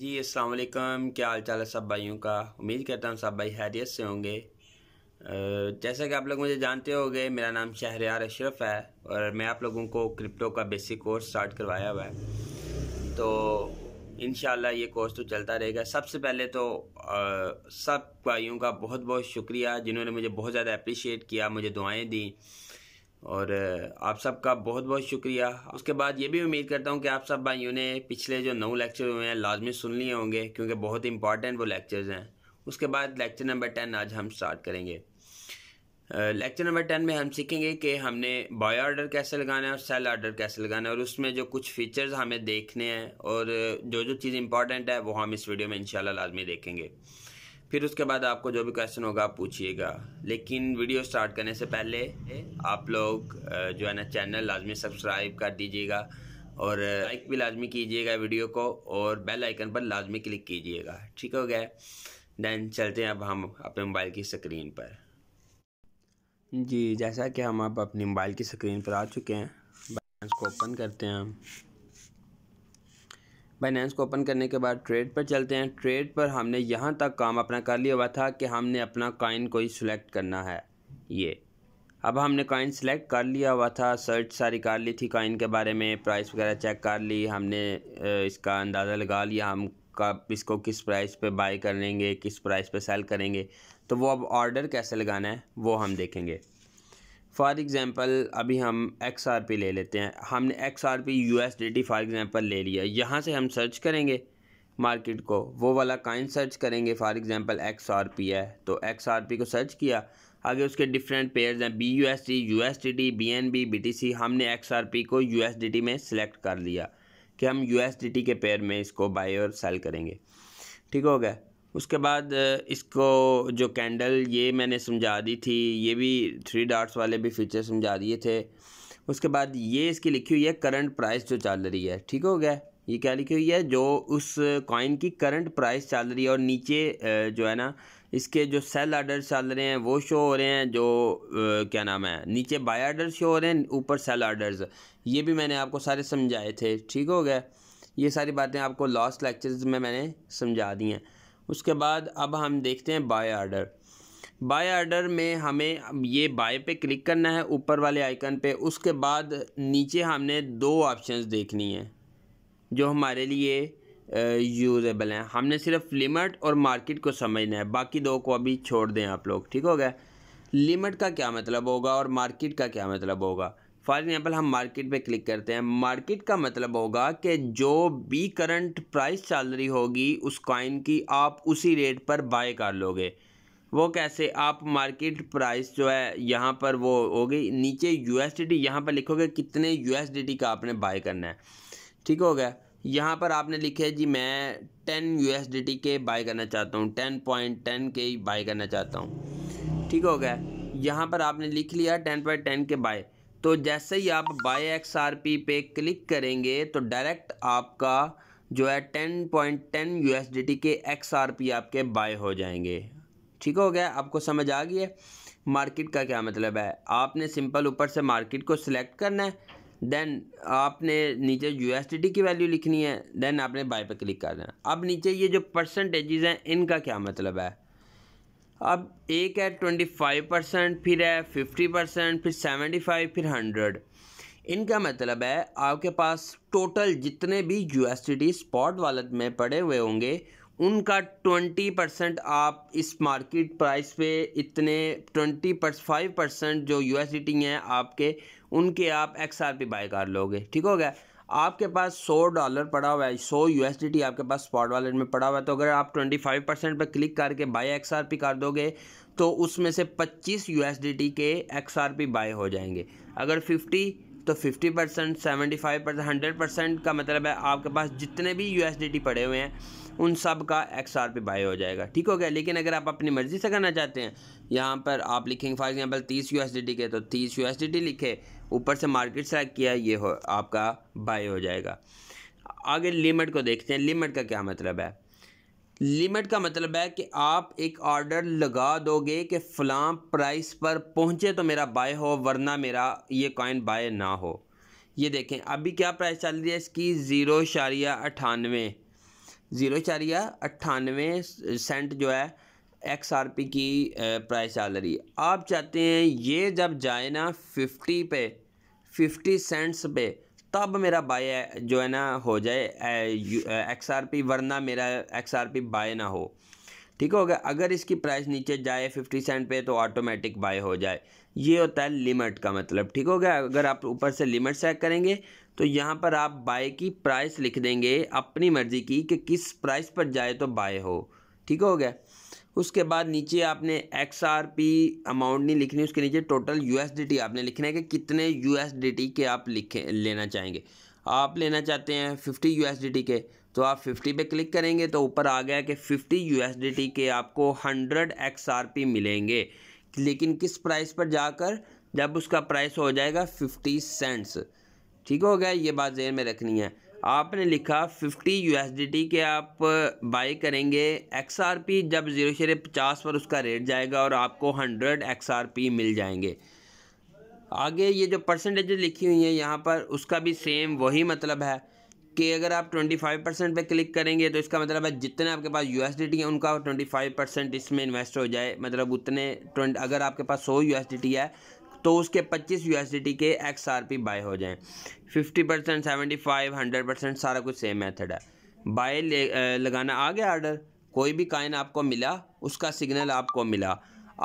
जी अस्सलाम वालेकुम क्या हाल चाल है सब भाइयों का उम्मीद करता हूँ सब भाई हैरियत से होंगे जैसा कि आप लोग मुझे जानते गए मेरा नाम यार अशरफ है और मैं आप लोगों को क्रिप्टो का बेसिक कोर्स स्टार्ट करवाया हुआ है तो इन ये कोर्स तो चलता रहेगा सबसे पहले तो आ, सब भाइयों का बहुत बहुत शुक्रिया जिन्होंने मुझे बहुत ज़्यादा अप्रिशिएट किया मुझे दुआएँ दी और आप सबका बहुत बहुत शुक्रिया उसके बाद ये भी उम्मीद करता हूँ कि आप सब भाइयों ने पिछले जो नौ लेक्चर हुए हैं लाजमी सुन लिए होंगे क्योंकि बहुत इंपॉर्टेंट वो लेक्चर्स हैं उसके बाद लेक्चर नंबर टेन आज हम स्टार्ट करेंगे लेक्चर नंबर टेन में हम सीखेंगे कि हमने बाय ऑर्डर कैसे लगाना है और सेल ऑर्डर कैसे लगाना है और उसमें जो कुछ फीचर्स हमें देखने हैं और जो जो चीज़ इंपॉर्टेंट है वो हम इस वीडियो में इंशाल्लाह लाजमी देखेंगे फिर उसके बाद आपको जो भी क्वेश्चन होगा आप पूछिएगा लेकिन वीडियो स्टार्ट करने से पहले आप लोग जो है ना चैनल लाजमी सब्सक्राइब कर दीजिएगा और लाइक भी लाजमी कीजिएगा वीडियो को और बेल आइकन पर लाजमी क्लिक कीजिएगा ठीक हो गया देन चलते हैं अब हम अपने मोबाइल की स्क्रीन पर जी जैसा कि हम अब अपने मोबाइल की स्क्रीन पर आ चुके हैं बैलेंस को ओपन करते हैं हम बाइनेंस को ओपन करने के बाद ट्रेड पर चलते हैं ट्रेड पर हमने यहाँ तक काम अपना कर लिया हुआ था कि हमने अपना काइन को ही सिलेक्ट करना है ये अब हमने काइन सेलेक्ट कर लिया हुआ था सर्च सारी कर ली थी काइन के बारे में प्राइस वगैरह चेक कर ली हमने इसका अंदाज़ा लगा लिया हम कब इसको किस प्राइस पे बाई करेंगे किस प्राइस पे सेल करेंगे तो वो अब ऑर्डर कैसे लगाना है वो हम देखेंगे फॉर एग्ज़ाम्पल अभी हम एक्स आर पी ले लेते हैं हमने X R P U S D T for example ले लिया यहाँ से हम सर्च करेंगे मार्केट को वो वाला काइन सर्च करेंगे for example X R P है तो एक्स आर पी को सर्च किया आगे उसके डिफरेंट पेयर्स हैं B U S T U S T T B N B B T C हमने एक्स आर पी को यू एस डी टी में सेलेक्ट कर लिया कि हम यू एस डी टी के पेयर में इसको बाई और सेल करेंगे ठीक हो गया उसके बाद इसको जो कैंडल ये मैंने समझा दी थी ये भी थ्री डार्ट्स वाले भी फीचर समझा दिए थे उसके बाद ये इसकी लिखी हुई है करंट प्राइस जो चल रही है ठीक हो गया ये क्या लिखी हुई है जो उस कॉइन की करंट प्राइस चल रही है और नीचे जो है ना इसके जो सेल आर्डर चल रहे हैं वो शो हो रहे हैं जो क्या नाम है नीचे बाय आर्डर शो हो रहे हैं ऊपर सेल आर्डर्स ये भी मैंने आपको सारे समझाए थे ठीक हो गया ये सारी बातें आपको लास्ट लेक्चर्स में मैंने समझा दी हैं उसके बाद अब हम देखते हैं बाय आर्डर बाय आर्डर में हमें ये बाय पे क्लिक करना है ऊपर वाले आइकन पे उसके बाद नीचे हमने दो ऑप्शंस देखनी है जो हमारे लिए यूज़ेबल हैं हमने सिर्फ लिमिट और मार्केट को समझना है बाकी दो को अभी छोड़ दें आप लोग ठीक हो गया लिमिट का क्या मतलब होगा और मार्केट का क्या मतलब होगा फॉर एग्जाम्पल हम मार्केट पे क्लिक करते हैं मार्केट का मतलब होगा कि जो भी करंट प्राइस चल रही होगी उस कॉइन की आप उसी रेट पर बाय कर लोगे वो कैसे आप मार्केट प्राइस जो है यहाँ पर वो होगी नीचे यू एस डी टी यहाँ पर लिखोगे कितने यू एस डी टी का आपने बाय करना है ठीक हो गया यहाँ पर आपने लिखे जी मैं ten U S D T के बाय करना चाहता हूँ टेन पॉइंट टेन के बाय करना चाहता हूँ ठीक हो गया यहाँ पर आपने लिख लिया टेन पॉइंट टेन के बाय तो जैसे ही आप बाय एक्स आर पी पे क्लिक करेंगे तो डायरेक्ट आपका जो है ten point ten U S D T के एक्स आर पी आपके बाय हो जाएंगे ठीक हो गया आपको समझ आ गई है मार्केट का क्या मतलब है आपने सिंपल ऊपर से मार्केट को सिलेक्ट करना है देन आपने नीचे यू एस डी टी की वैल्यू लिखनी है देन आपने बाय पर क्लिक करना है अब नीचे ये जो परसेंटेजेज़ हैं इनका क्या मतलब है अब एक है ट्वेंटी फाइव परसेंट फिर है फिफ्टी परसेंट फिर सेवेंटी फाइव फिर हंड्रेड इनका मतलब है आपके पास टोटल जितने भी यू स्पॉट वालत में पड़े हुए होंगे उनका ट्वेंटी परसेंट आप इस मार्केट प्राइस पे इतने ट्वेंटी फाइव परसेंट जो यू हैं आपके उनके आप एक्स आर पी बाय कर लोगे ठीक हो गया आपके पास सौ डॉलर पड़ा हुआ है सौ यू आपके पास स्पॉट वॉलेट में पड़ा हुआ है तो अगर आप ट्वेंटी फाइव परसेंट पर क्लिक करके बाय एक्स आर पी कर दोगे तो उसमें से पच्चीस यू के एक्स आर पी बाय हो जाएंगे अगर फिफ्टी तो 50 percent seventy five percent hundred percent का मतलब है आपके पास जितने भी यू पड़े हुए हैं उन सब का एक्स आर पे बाय हो जाएगा ठीक हो गया लेकिन अगर आप अपनी मर्ज़ी से करना चाहते हैं यहाँ पर आप लिखेंगे फॉर एग्जाम्पल तीस यू के तो तीस यू लिखे ऊपर से मार्केट सेलेक्ट किया ये हो आपका बाय हो जाएगा आगे लिमिट को देखते हैं लिमिट का क्या मतलब है लिमिट का मतलब है कि आप एक ऑर्डर लगा दोगे कि फ़लां प्राइस पर पहुँचे तो मेरा बाय हो वरना मेरा ये कॉइन बाय ना हो ये देखें अभी क्या प्राइस चल रही है इसकी ज़ीरो शारिया अठानवे ज़ीरो या अट्ठानवे सेंट जो है एक्स आर पी की प्राइस चल रही है आप चाहते हैं ये जब जाए ना फिफ्टी पे फिफ्टी सेंट्स पे तब मेरा बाय जो है ना हो जाए एक्स आर पी वरना मेरा एक्स आर पी बाय ना हो ठीक हो गया अगर इसकी प्राइस नीचे जाए फिफ्टी सेंट पे तो ऑटोमेटिक बाय हो जाए ये होता है लिमिट का मतलब ठीक हो गया अगर आप ऊपर से लिमिट सेट करेंगे तो यहाँ पर आप बाय की प्राइस लिख देंगे अपनी मर्ज़ी की कि किस प्राइस पर जाए तो बाय हो ठीक हो गया उसके बाद नीचे आपने एक्स आर पी अमाउंट नहीं लिखनी उसके नीचे total U S D T आपने लिखना है कि कितने यू एस डी टी के आप लिखे लेना चाहेंगे आप लेना चाहते हैं fifty U S D T के तो आप फिफ्टी पे क्लिक करेंगे तो ऊपर आ गया कि fifty U S D T के आपको हंड्रेड एक्स आर पी मिलेंगे लेकिन किस प्राइस पर जाकर जब उसका प्राइस हो जाएगा फिफ्टी सेंट्स ठीक हो गया ये बात जहन में रखनी है आपने लिखा 50 यू के आप बाई करेंगे एक्स आर पी जब ज़ीरो शेरे पचास पर उसका रेट जाएगा और आपको 100 एक्स आर पी मिल जाएंगे आगे ये जो परसेंटेज लिखी हुई हैं यहाँ पर उसका भी सेम वही मतलब है कि अगर आप 25 परसेंट पर क्लिक करेंगे तो इसका मतलब है जितने आपके पास यू एस हैं उनका 25 परसेंट इसमें इन्वेस्ट हो जाए मतलब उतने 20 अगर आपके पास 100 यू है तो उसके 25 यूएसडीटी के एक्सआरपी बाय हो जाएं 50 percent seventy five hundred percent सारा कुछ सेम मेथड है बाय लगाना आ गया आर्डर कोई भी काइन आपको मिला उसका सिग्नल आपको मिला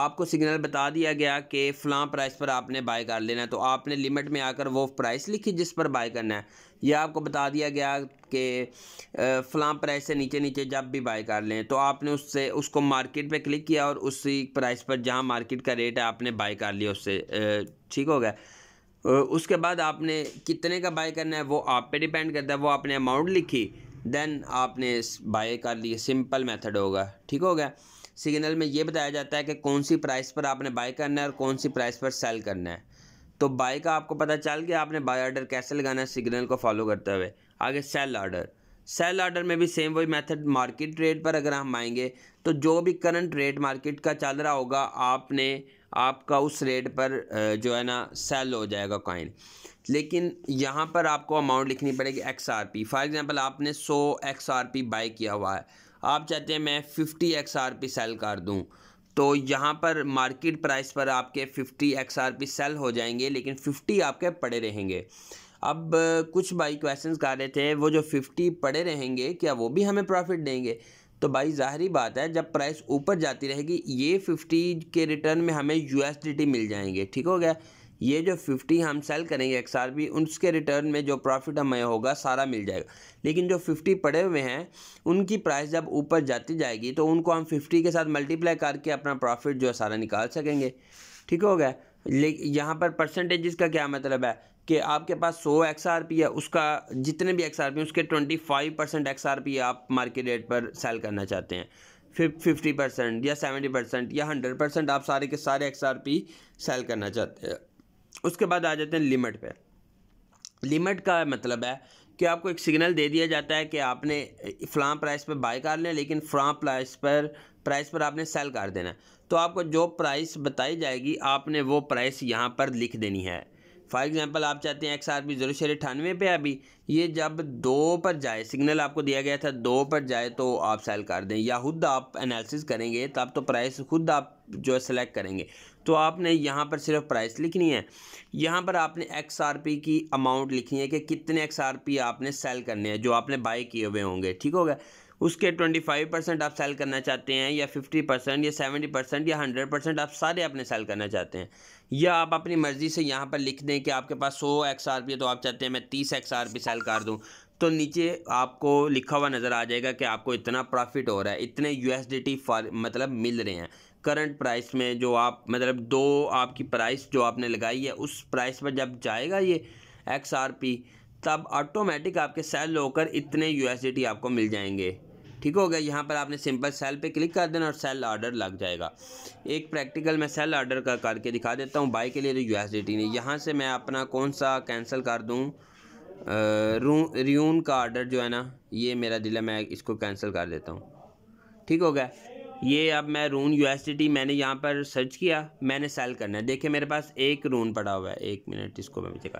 आपको सिग्नल बता दिया गया कि फ़लाँ प्राइस पर आपने बाय कर लेना है तो आपने लिमिट में आकर वो प्राइस लिखी जिस पर बाय करना है यह आपको बता दिया गया कि फ़लाँ प्राइस से नीचे नीचे जब भी बाय कर लें तो आपने उससे उसको मार्केट पे क्लिक किया और उसी प्राइस पर जहाँ मार्केट का रेट है आपने बाय कर लिया उससे ठीक हो गया उसके बाद आपने कितने का बाय करना है वो आप पे डिपेंड करता है वो आपने अमाउंट लिखी देन आपने बाय कर लिया सिंपल मेथड होगा ठीक हो गया सिग्नल में ये बताया जाता है कि कौन सी प्राइस पर आपने बाई करना है और कौन सी प्राइस पर सेल करना है तो बाय का आपको पता चल गया आपने बाय ऑर्डर कैसे लगाना है सिग्नल को फॉलो करते हुए आगे सेल ऑर्डर सेल ऑर्डर में भी सेम वही मेथड मार्केट रेट पर अगर हम आएंगे तो जो भी करंट रेट मार्केट का चल रहा होगा आपने आपका उस रेट पर जो है ना सेल हो जाएगा कॉइन लेकिन यहाँ पर आपको अमाउंट लिखनी पड़ेगी X R P for example आपने सौ एक्स आर पी बाई किया हुआ है आप चाहते हैं मैं fifty X R P sell कर दूँ तो यहाँ पर मार्केट प्राइस पर आपके fifty X R P sell हो जाएंगे लेकिन फिफ्टी आपके पड़े रहेंगे अब कुछ भाई क्वेश्चंस कर रहे थे वो जो फिफ्टी पड़े रहेंगे क्या वो भी हमें प्रॉफिट देंगे तो भाई ज़ाहरी बात है जब प्राइस ऊपर जाती रहेगी ये फिफ्टी के रिटर्न में हमें यू मिल जाएंगे ठीक हो गया ये जो फिफ्टी हम सेल करेंगे एक्स आर बी उसके रिटर्न में जो प्रॉफिट हमें होगा सारा मिल जाएगा लेकिन जो फिफ्टी पड़े हुए हैं उनकी प्राइस जब ऊपर जाती जाएगी तो उनको हम फिफ्टी के साथ मल्टीप्लाई करके अपना प्रॉफिट जो है सारा निकाल सकेंगे ठीक हो गया लेकिन यहाँ पर परसेंटेजेस का क्या मतलब है कि आपके पास सौ एक्स आर पी है उसका जितने भी एक्स आर पी उसके twenty five percent X R P आप मार्केट रेट पर सेल करना चाहते हैं फिर फिफ्टी परसेंट या सेवेंटी परसेंट या हंड्रेड परसेंट आप सारे के सारे एक्स आर पी सेल करना चाहते हैं उसके बाद आ जाते हैं लिमिट पे लिमिट का मतलब है कि आपको एक सिग्नल दे दिया जाता है कि आपने फ्लां प्राइस पर बाई कर लें लेकिन फ्लाम प्राइस पर प्राइस पर आपने सेल कर देना तो आपको जो प्राइस बताई जाएगी आपने वो प्राइस यहाँ पर लिख देनी है फॉर एग्ज़ाम्पल आप चाहते हैं एक्स आर बी जीरो शेर अठानवे पे अभी ये जब दो पर जाए सिग्नल आपको दिया गया था दो पर जाए तो आप सेल कर दें या खुद आप एनालिसिस करेंगे तब तो प्राइस खुद आप जो है सेलेक्ट करेंगे तो आपने यहाँ पर सिर्फ प्राइस लिखनी है यहाँ पर आपने एक्स आर पी की अमाउंट लिखनी है कि कितने एक्स आर पी आपने सेल करने हैं जो आपने बाई किए हुए होंगे ठीक होगा उसके ट्वेंटी फाइव परसेंट आप सेल करना चाहते हैं या फिफ्टी परसेंट या सेवेंटी परसेंट या हंड्रेड परसेंट आप सारे अपने सेल करना चाहते हैं या आप अपनी मर्ज़ी से यहाँ पर लिख दें कि आपके पास सौ एक्स आर पी है तो आप चाहते हैं मैं तीस एक्स आर पी सेल कर दूँ तो नीचे आपको लिखा हुआ नज़र आ जाएगा कि आपको इतना प्रॉफिट हो रहा है इतने यू एस डी टी मतलब मिल रहे हैं करंट प्राइस में जो आप मतलब दो आपकी प्राइस जो आपने लगाई है उस प्राइस पर जब जाएगा ये एक्स आर पी तब ऑटोमेटिक आपके सेल होकर इतने यू आपको मिल जाएंगे ठीक हो गया यहाँ पर आपने सिंपल सेल पे क्लिक कर देना और सेल ऑर्डर लग जाएगा एक प्रैक्टिकल मैं सेल ऑर्डर का करके दिखा देता हूँ बाई के लिए तो यू एस डी टी नहीं यहाँ से मैं अपना कौन सा कैंसिल कर दूँ रियून का ऑर्डर जो है ना ये मेरा दिल है मैं इसको कैंसिल कर देता हूँ ठीक हो गया ये अब मैं रून यू मैंने यहाँ पर सर्च किया मैंने सेल करना है देखिए मेरे पास एक रून पड़ा हुआ है एक मिनट इसको मैं मुझे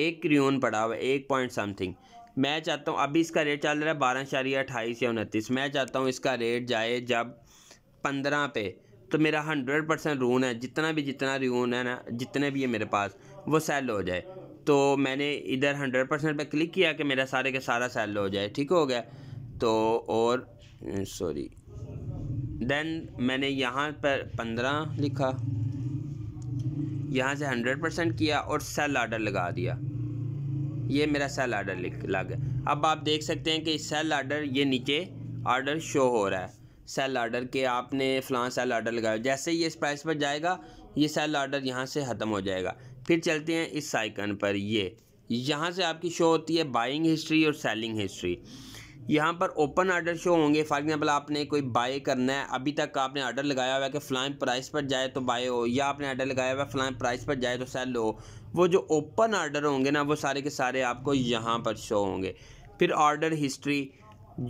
एक रून पड़ा हुआ है एक पॉइंट समथिंग मैं चाहता हूँ अभी इसका रेट चल रहा है बारह शारी अट्ठाईस या उनतीस मैं चाहता हूँ इसका रेट जाए जब पंद्रह पे तो मेरा हंड्रेड परसेंट रून है जितना भी जितना रून है ना जितने भी है मेरे पास वो सेल हो जाए तो मैंने इधर हंड्रेड परसेंट पर क्लिक किया कि मेरा सारे का सारा सेल हो जाए ठीक हो गया तो और सॉरी देन मैंने यहाँ पर पंद्रह लिखा यहाँ से हंड्रेड परसेंट किया और सेल आर्डर लगा दिया ये मेरा सेल आर्डर लिख लग अब आप देख सकते हैं कि सेल आर्डर ये नीचे आर्डर शो हो रहा है सेल आर्डर के आपने फ़लां सेल आर्डर लगाया जैसे ही इस प्राइस पर जाएगा ये सेल आर्डर यहाँ से ख़त्म हो जाएगा फिर चलते हैं इस साइकन पर ये यहाँ से आपकी शो होती है बाइंग हिस्ट्री और सेलिंग हिस्ट्री यहाँ पर ओपन आर्डर शो होंगे फॉर एग्जाम्पल आपने कोई बाय करना है अभी तक आपने आर्डर लगाया हुआ है कि फ्लाइंग प्राइस पर जाए तो बाय हो या आपने आर्डर लगाया हुआ है फ्लाइंग प्राइस पर जाए तो सेल हो वो जो ओपन आर्डर होंगे ना वो सारे के सारे आपको यहाँ पर शो होंगे फिर ऑर्डर हिस्ट्री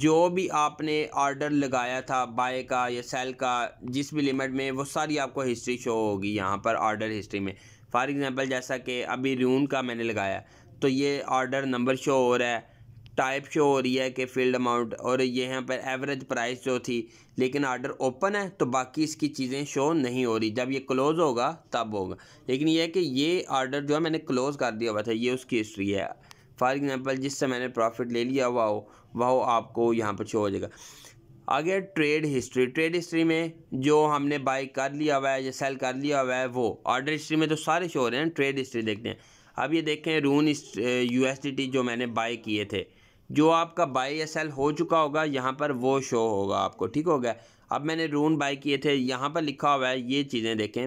जो भी आपने ऑर्डर लगाया था बाय का या सेल का जिस भी लिमिट में वो सारी आपको हिस्ट्री शो होगी यहाँ पर ऑर्डर हिस्ट्री में फॉर एग्ज़ाम्पल जैसा कि अभी रून का मैंने लगाया तो ये ऑर्डर नंबर शो हो रहा है टाइप शो हो रही है कि फील्ड अमाउंट और ये यहाँ पर एवरेज प्राइस जो थी लेकिन आर्डर ओपन है तो बाकी इसकी चीज़ें शो नहीं हो रही जब ये क्लोज़ होगा तब होगा लेकिन ये है कि ये आर्डर जो है मैंने क्लोज़ कर दिया हुआ था ये उसकी हिस्ट्री है फॉर एग्ज़ाम्पल जिससे मैंने प्रॉफिट ले लिया हुआ हो वह आपको यहाँ पर शो हो जाएगा आगे ट्रेड हिस्ट्री ट्रेड हिस्ट्री में जो हमने बाई कर लिया हुआ है या सेल कर लिया हुआ है वो ऑर्डर हिस्ट्री में तो सारे शो हो रहे हैं ट्रेड हिस्ट्री देखते हैं अब ये देखें रून यू uh, जो मैंने बाई किए थे जो आपका बाई या सेल हो चुका होगा यहाँ पर वो शो होगा आपको ठीक हो गया अब मैंने रून बाई किए थे यहाँ पर लिखा हुआ है ये चीज़ें देखें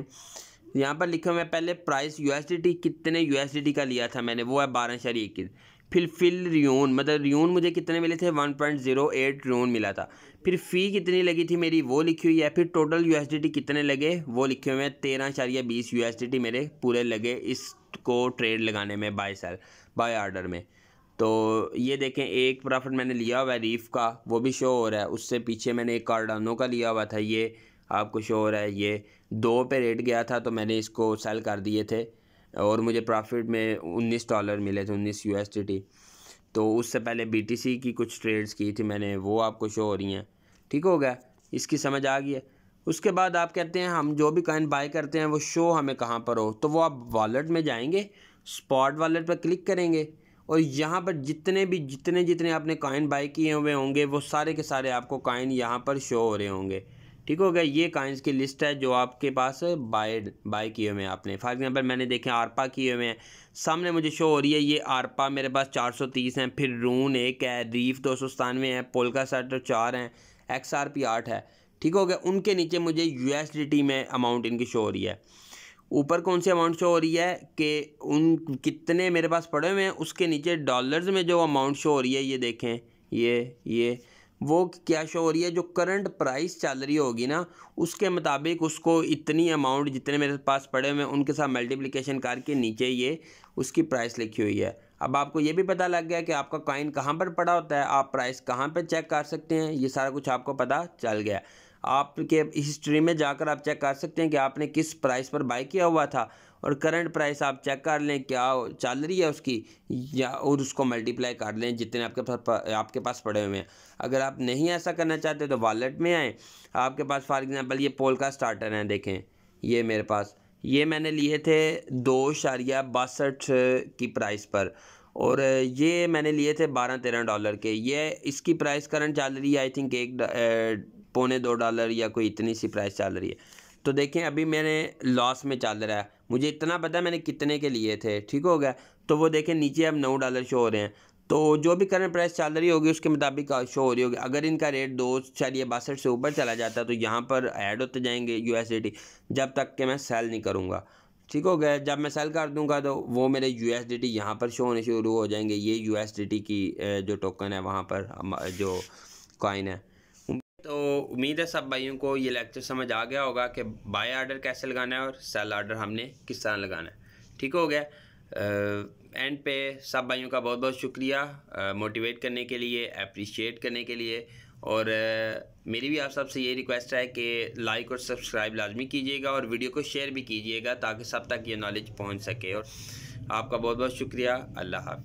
यहाँ पर लिखा हुआ है पहले प्राइस यू कितने यू का लिया था मैंने वो है बारह शरी इक्कीस फिर फिल रियून मतलब रियून मुझे कितने मिले थे वन पॉइंट जीरो एट रियून मिला था फिर फ़ी कितनी लगी थी मेरी वो लिखी हुई है फिर टोटल यू कितने लगे वो लिखे हुए हैं तेरह या बीस यू मेरे पूरे लगे इसको ट्रेड लगाने में बाय सेल बाय आर्डर में तो ये देखें एक प्रॉफिट मैंने लिया हुआ है रीफ का वो भी शो हो रहा है उससे पीछे मैंने एक कार्डानो का लिया हुआ था ये आपको शो हो रहा है ये दो पे रेट गया था तो मैंने इसको सेल कर दिए थे और मुझे प्रॉफिट में उन्नीस डॉलर मिले थे उन्नीस यू तो उससे पहले बी की कुछ ट्रेड्स की थी मैंने वो आपको शो हो रही हैं ठीक हो गया इसकी समझ आ गई है उसके बाद आप कहते हैं हम जो भी कॉइन बाय करते हैं वो शो हमें कहाँ पर हो तो वो आप वॉलेट में जाएंगे स्पॉट वॉलेट पर क्लिक करेंगे और यहाँ पर जितने भी जितने जितने आपने काइन बाय किए हुए होंगे वो सारे के सारे आपको काइन यहाँ पर शो हो रहे होंगे ठीक हो गया ये काइंस की लिस्ट है जो आपके पास बाय बाय किए हुए हैं आपने फॉर एग्जांपल मैंने देखे आरपा किए हुए हैं सामने मुझे शो हो रही है ये आरपा मेरे पास 430 हैं फिर रून एक है रीफ दो सौ सतानवे हैं पोलका सेट चार हैं एक्स आर पी आठ है ठीक हो गया उनके नीचे मुझे यू में अमाउंट इनकी शो हो रही है ऊपर कौन सी अमाउंट शो हो रही है कि उन कितने मेरे पास पड़े हुए हैं उसके नीचे डॉलर्स में जो अमाउंट शो हो रही है ये देखें ये ये वो क्या शो हो रही है जो करंट प्राइस चल रही होगी ना उसके मुताबिक उसको इतनी अमाउंट जितने मेरे पास पड़े हुए हैं उनके साथ मल्टीप्लिकेशन करके नीचे ये उसकी प्राइस लिखी हुई है अब आपको ये भी पता लग गया कि आपका कॉइन कहाँ पर पड़ा होता है आप प्राइस कहाँ पर चेक कर सकते हैं ये सारा कुछ आपको पता चल गया आपके हिस्ट्री में जाकर आप चेक कर सकते हैं कि आपने किस प्राइस पर बाई किया हुआ था और करंट प्राइस आप चेक कर लें क्या चल रही है उसकी या और उसको मल्टीप्लाई कर लें जितने आपके पास आपके पास पड़े हुए हैं अगर आप नहीं ऐसा करना चाहते तो वॉलेट में आएँ आपके पास फॉर एग्ज़ाम्पल ये पोल का स्टार्टर है देखें ये मेरे पास ये मैंने लिए थे दो शारिया बासठ की प्राइस पर और ये मैंने लिए थे बारह तेरह डॉलर के ये इसकी प्राइस करंट चल रही है आई थिंक एक पौने दो डॉलर या कोई इतनी सी प्राइस चल रही है तो देखें अभी मैंने लॉस में चल रहा है मुझे इतना पता है मैंने कितने के लिए थे ठीक हो गया तो वो देखें नीचे अब नौ डॉलर शो हो रहे हैं तो जो भी करंट प्राइस चल रही होगी उसके मुताबिक शो हो रही होगी अगर इनका रेट दो चलिए बासठ से ऊपर चला जाता है तो यहाँ पर ऐड होते जाएंगे यू जब तक कि मैं सेल नहीं करूँगा ठीक हो गया जब मैं सेल कर दूंगा तो वो मेरे यू एस डी टी यहाँ पर शो होने शुरू हो जाएंगे ये यू एस डी टी की जो टोकन है वहाँ पर जो कॉइन है तो उम्मीद है सब भाइयों को ये लेक्चर समझ आ गया होगा कि बाय आर्डर कैसे लगाना है और सेल आर्डर हमने किस तरह लगाना है ठीक हो गया एंड पे सब भाइयों का बहुत बहुत शुक्रिया मोटिवेट करने के लिए अप्रिशिएट करने के लिए और आ, मेरी भी आप सबसे ये रिक्वेस्ट है कि लाइक और सब्सक्राइब लाजमी कीजिएगा और वीडियो को शेयर भी कीजिएगा ताकि सब तक ये नॉलेज पहुँच सके और आपका बहुत बहुत शुक्रिया अल्लाह हाफ